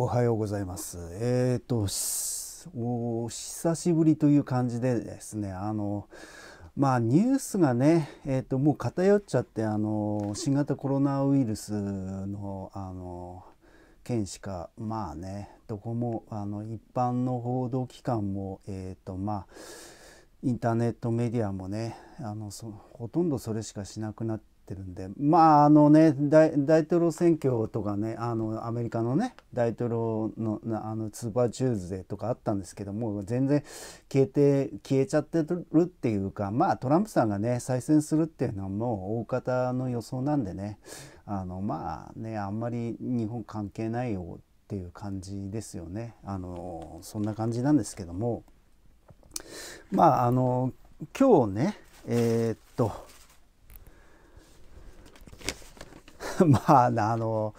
おはようございます。えっ、ー、とお久しぶりという感じでですねあのまあニュースがね、えーと、もう偏っちゃってあの新型コロナウイルスのあの件しかまあねどこもあの一般の報道機関もえっ、ー、とまあインターネットメディアもねあのそほとんどそれしかしなくなっってるんでまああのね大統領選挙とかねあのアメリカのね大統領のあのスーパーチューズデーとかあったんですけども全然消えて消えちゃってるっていうかまあトランプさんがね再選するっていうのはもう大方の予想なんでねあのまあねあんまり日本関係ないよっていう感じですよねあのそんな感じなんですけどもまああの今日ねえー、っと まああの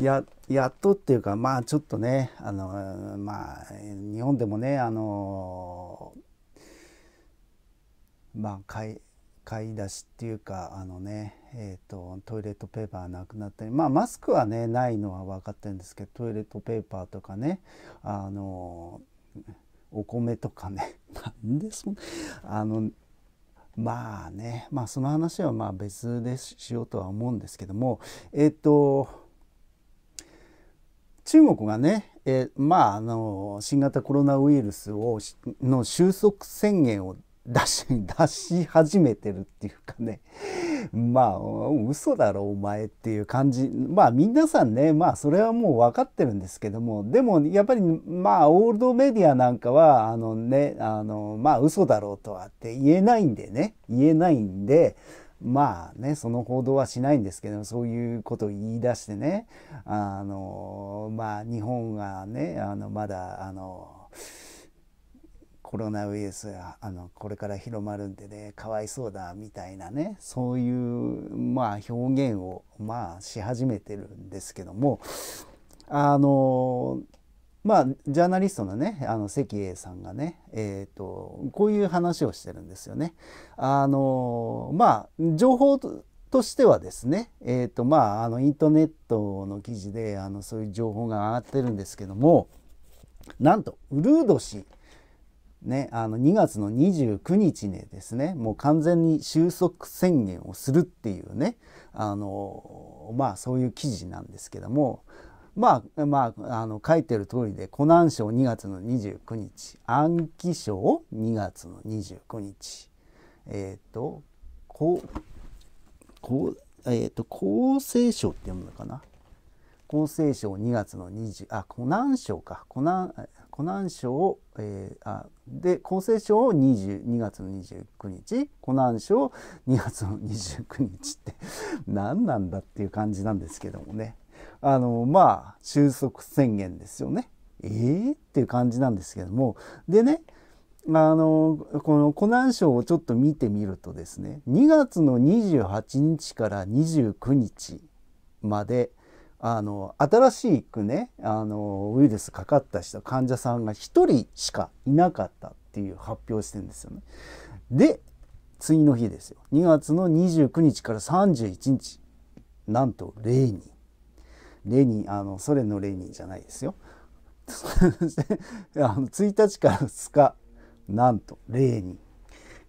ややっとっていうかまあちょっとねあのまあ日本でもねあのまあ買い買い出しっていうかあのね、えーと、トイレットペーパーなくなったりまあマスクはねないのは分かってるんですけどトイレットペーパーとかねあのお米とかね なんでそんあのまあね、まあ、その話はまあ別でしようとは思うんですけども、えっ、と、中国がね、えまあ、あの新型コロナウイルスをの収束宣言を出し出し始めてるっていうかねまあ、嘘だろ、お前っていう感じ。まあ、皆さんね、まあ、それはもう分かってるんですけども、でも、やっぱり、まあ、オールドメディアなんかは、あのね、あの、まあ、嘘だろうとはって言えないんでね、言えないんで、まあね、その報道はしないんですけど、そういうことを言い出してね、あの、まあ、日本がね、あの、まだ、あの、コロナウイルスがあのこれから広まるんでねかわいそうだみたいなねそういう、まあ、表現を、まあ、し始めてるんですけどもあのまあジャーナリストのねあの関英さんがね、えーと、こういう話をしてるんですよね。あのまあ情報としてはですね、えーとまあ、あのインターネットの記事であのそういう情報が上がってるんですけどもなんとウルード氏ね、あの2月の29日にですねもう完全に収束宣言をするっていうねあのまあそういう記事なんですけどもまあまああの書いてる通りで湖南省2月の29日安徽省2月の29日えっ、ー、とこうこうえっ、ー、と厚生省って読むのかな厚生省2月の20あ湖南省か湖南湖南省、えー、あで厚生省を22月の29日湖南省2月の29日って何なんだっていう感じなんですけどもねあのまあ収束宣言ですよねえー、っていう感じなんですけどもでねあのこの湖南省をちょっと見てみるとですね2月の28日から29日まであの新しくねあのウイルスかかった人患者さんが1人しかいなかったっていう発表してんですよね。で次の日ですよ2月の29日から31日なんと0人レニあのソ連のレニじゃないですよ。あの1日から2日なんと0人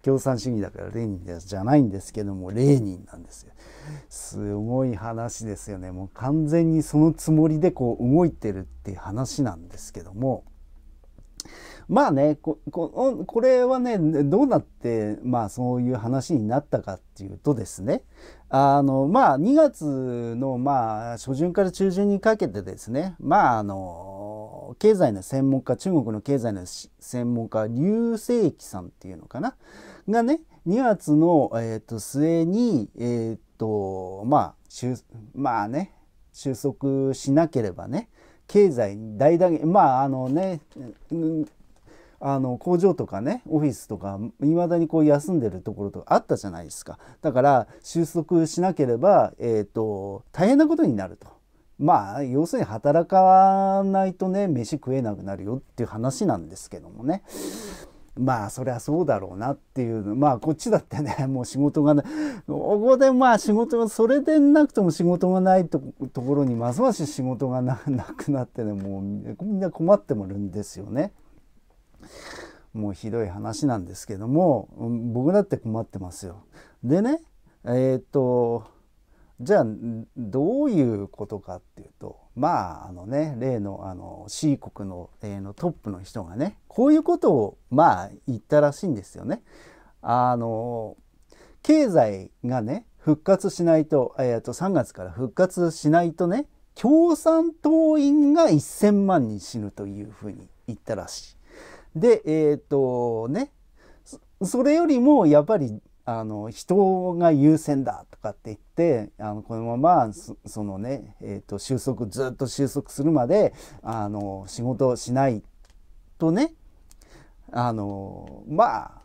共産主義だからレーニンじゃないんですけどもレーニンなんですよすごい話ですよねもう完全にそのつもりでこう動いてるっていう話なんですけどもまあねこれはねどうなってまあそういう話になったかっていうとですねあのまあ2月のまあ初旬から中旬にかけてですねまああの経済の専門家中国の経済の専門家劉正輝さんっていうのかながね2月の、えーと、末に、えーとまあ、まあね収束しなければね経済大打撃まああのね、うんあの工場とかねオフィスとかいまだにこう休んでるところとかあったじゃないですかだから収束しなければ、えーと大変なことになるとまあ要するに働かないとね飯食えなくなるよっていう話なんですけどもねまあそりゃそうだろうなっていうまあこっちだってね もう仕事がなここでまあ仕事がそれでなくても仕事がないとところにますます仕事がな くなってねもうみんな困ってもるんですよね。もうひどい話なんですけども僕だって困ってますよ。でねえっ、とじゃあどういうことかっていうとまああのね例のあの C 国の,、えー、のトップの人がねこういうことをまあ言ったらしいんですよね。あの経済がね復活しないと,、えー、と3月から復活しないとね共産党員が1,000万人死ぬというふうに言ったらしい。でえっ、ー、とねそれよりもやっぱりあの人が優先だとかって言ってあのこのままそのね、えー、と収束ずっと収束するまであの仕事をしないとねあのまあ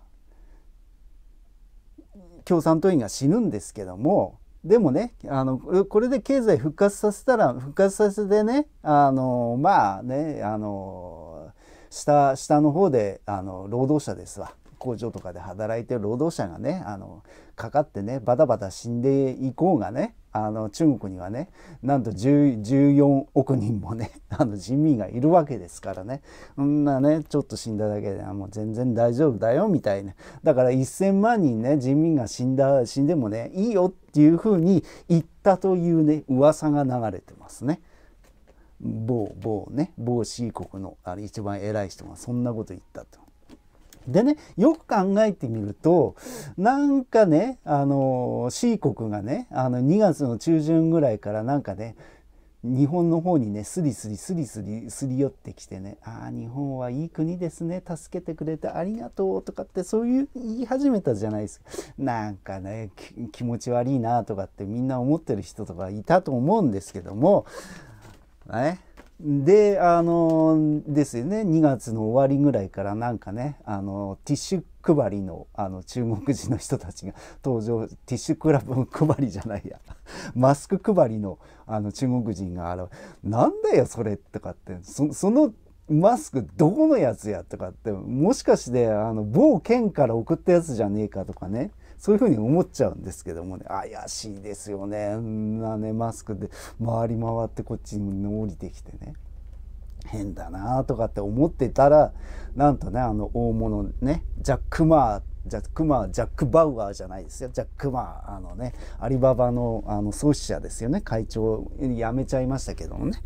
共産党員が死ぬんですけどもでもねあのこれで経済復活させたら復活させてねあのまあねあの下下の方であの労働者ですわ。工場とかで働いてる労働者がねあのかかってねバタバタ死んでいこうがねあの中国にはねなんと14億人もね あの人民がいるわけですからねそんなねちょっと死んだだけでもう全然大丈夫だよみたいなだから1,000万人ね人民が死んだ死んでもねいいよっていうふうに言ったというね噂が流れてますね。某某ね某 C 国のあれ一番偉い人がそんなこと言ったと。でねよく考えてみるとなんかねあの C 国がねあの2月の中旬ぐらいからなんかね日本の方にねスリスリスリスリすり寄ってきてね「ああ日本はいい国ですね助けてくれてありがとう」とかってそういう言い始めたじゃないですかなんかね気持ち悪いなとかってみんな思ってる人とかいたと思うんですけどもねであのですよね2月の終わりぐらいからなんかねあのティッシュ配りのあの中国人の人たちが登場ティッシュクラブ配りじゃないや マスク配りのあの中国人が現れなんだよそれとかってそそのマスクどこのやつやとかってもしかしてあの某県から送ったやつじゃねえかとかねそういうふうに思っちゃうんですけどもね怪しいですよねんなねマスクで回り回ってこっちに降りてきてね変だなとかって思ってたらなんとねあの大物ねジャック・マーっジャック・マージャック・バウアーじゃないですよジャック・マーあのねアリババのあの創始者ですよね会長辞めちゃいましたけどもね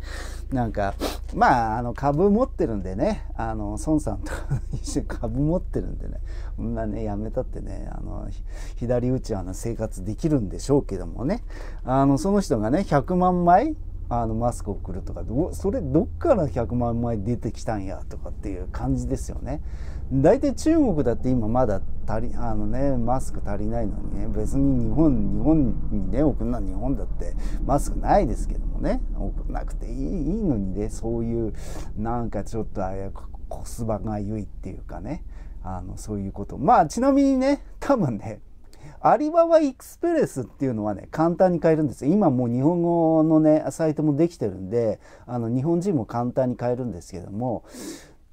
なんかまああの株持ってるんでねあの孫さんと一緒に株持ってるんでねこんなね辞めたってねあの左打ちは生活できるんでしょうけどもねあのその人がね100万枚あのマスクを送るとかそれどっから100万枚出てきたんやとかっていう感じですよね。大体中国だって今まだ足りあの、ね、マスク足りないのにね別に日本日本にね送るのは日本だってマスクないですけどもね送らなくていいいいのにねそういうなんかちょっとあやコスパがゆいっていうかねあのそういうことまあちなみにね多分ねアリババエクスプレスっていうのはね、簡単に買えるんです。今もう日本語のね、サイトもできてるんで、あの、日本人も簡単に買えるんですけども、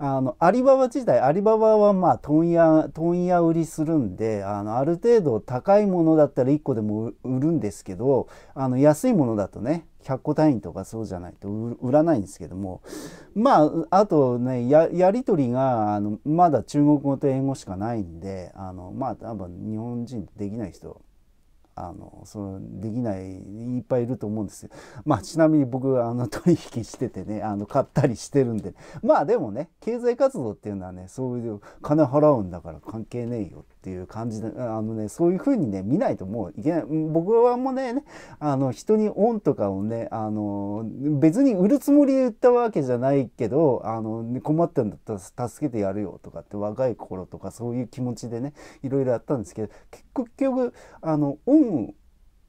あのアリババ自体アリババはまあ問屋問屋売りするんであのある程度高いものだったら1個でも売るんですけどあの安いものだとね100個単位とかそうじゃないと売らないんですけどもまああとねやり取りがあのまだ中国語と英語しかないんであのまあ多分日本人できない人あのそのできないいっぱいいると思うんですよ。まあちなみに僕あの取引しててねあの買ったりしてるんでまあでもね経済活動っていうのはねそういう金払うんだから関係ねえよっていう感じで、あのね、そういう風にね、見ないともういけない。僕はもうね、あの、人にオンとかをね、あの、別に売るつもりで売ったわけじゃないけど、あの、困ってんだったら助けてやるよとかって若い頃とかそういう気持ちでね、いろいろやったんですけど、結局、あの、オン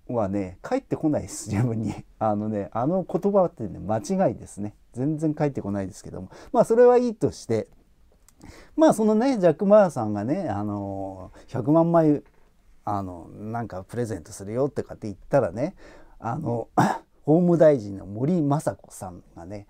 はね、返ってこないです、自分に。あのね、あの言葉ってね、間違いですね。全然返ってこないですけども。まあ、それはいいとして、まあそのねジャック・マーさんがねあの100万枚あのなんかプレゼントするよとかって言ったらねあの、法務大臣の森雅子さんがね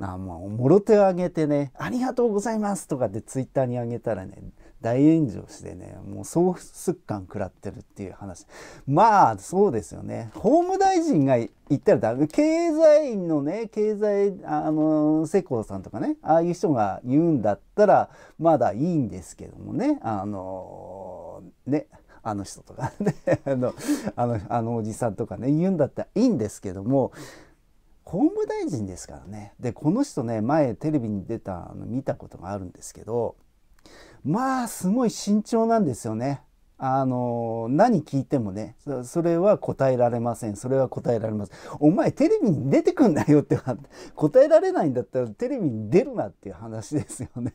あもうもろ手を挙げてね「ありがとうございます」とかってツイッターにあげたらね大炎上してね、もう喪すっかん食らってるっていう話。まあ、そうですよね。法務大臣が言ったらだ経済のね、経済、あの、世耕さんとかね、ああいう人が言うんだったら、まだいいんですけどもね、あの、ね、あの人とかね あの、あの、あのおじさんとかね、言うんだったらいいんですけども、法務大臣ですからね。で、この人ね、前テレビに出たの見たことがあるんですけど、まあすごい慎重なんですよね。あの何聞いてもねそれは答えられませんそれは答えられませんお前テレビに出てくんなよって答えられないんだったらテレビに出るなっていう話ですよね。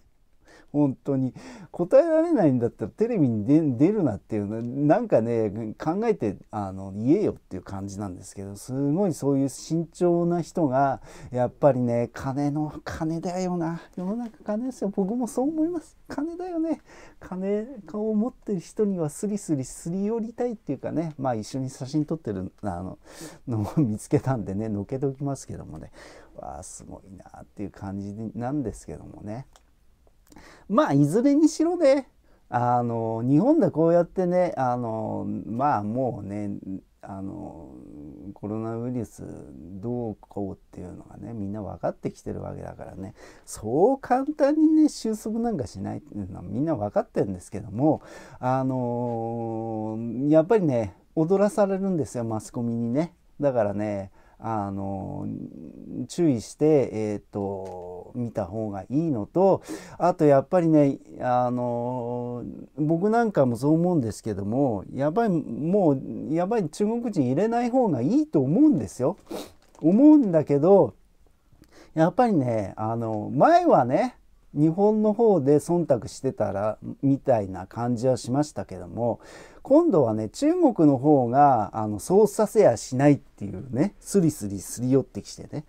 本当に答えられないんだったらテレビに出るなっていうのなんかね考えてあの言えよっていう感じなんですけどすごいそういう慎重な人がやっぱりね金の金だよな世の中金ですよ僕もそう思います金だよね金を持ってる人にはスリスリすり寄りたいっていうかねまあ一緒に写真撮ってるあののを見つけたんでねのけておきますけどもねわあすごいなっていう感じなんですけどもね。まあいずれにしろねあの日本でこうやってねあのまあもうねあのコロナウイルスどうこうっていうのがねみんな分かってきてるわけだからねそう簡単にね収束なんかしないっていうのはみんな分かってるんですけどもあのやっぱりね踊らされるんですよマスコミにね。だからねあの注意して、えーと、見た方がいいのとあとやっぱりねあの僕なんかもそう思うんですけどもやっぱりもうやばい中国人入れない方がいいと思うんですよ。思うんだけどやっぱりねあの前はね日本の方で忖度してたらみたいな感じはしましたけども今度はね中国の方があの操作せやしないっていうねスリスリすり寄ってきてね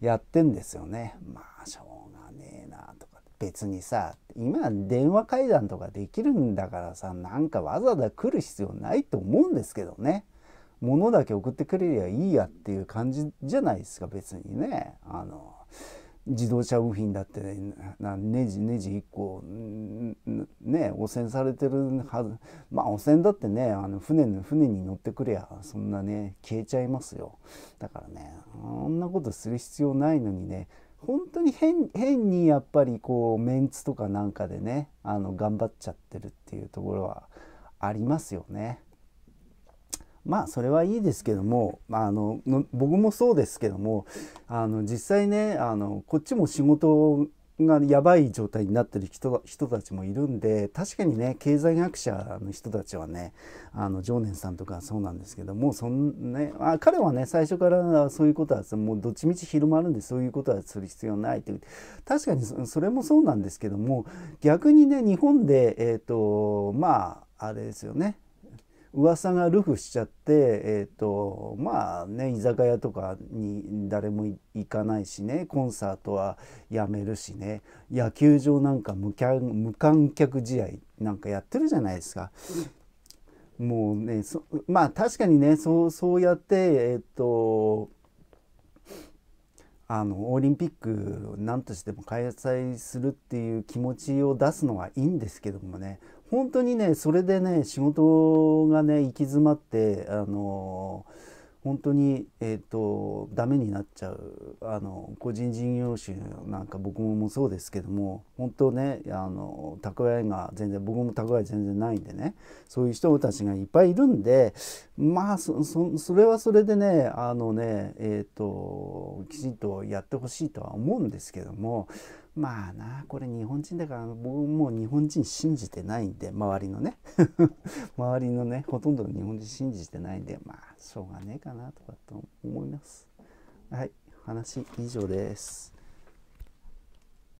やってんですよね。まあしょうがねえなとか別にさ今電話会談とかできるんだからさなんかわざわざ来る必要ないと思うんですけどね。物だけ送ってくれりゃいいやっていう感じじゃないですか別にね。あの自動車部品だって、ね、ネジネジ1個ね汚染されてるはずまあ汚染だってねあの船の船に乗ってくりゃそんなね消えちゃいますよだからねあんなことする必要ないのにね本当に変変にやっぱりこうメンツとかなんかでねあの頑張っちゃってるっていうところはありますよね。まあそれはいいですけどもあの僕もそうですけどもあの実際ねあのこっちも仕事がやばい状態になってる人人たちもいるんで確かにね経済学者の人たちはねあの常念さんとかそうなんですけどもそん、ね、あ彼はね最初からそういうことはもうどっちみち広まるんでそういうことはする必要ないという確かにそれもそうなんですけども逆にね日本で、えーと、とまああれですよね噂がルフしちゃってえっ、ー、とまあね居酒屋とかに誰も行かないしねコンサートはやめるしね野球場なんか無無観客試合なんかやってるじゃないですか。もうねまあ確かにねそうそうやってえっ、ー、とあのオリンピック何としても開催するっていう気持ちを出すのはいいんですけどもね本当にねそれでね仕事がね行き詰まってあの本当に、えーと、ダメになっちゃうあの個人事業主なんか僕もそうですけども本当ねあの蓄えが全然僕も蓄え全然ないんでねそういう人たちがいっぱいいるんでまあそれはそれでねあのねえっ、ー、ときちんとやってほしいとは思うんですけどもまあなこれ日本人だから僕もう日本人信じてないんで周りのね 周りのねほとんどの日本人信じてないんでまあしょうがねえかなとかと思いますはい話以上です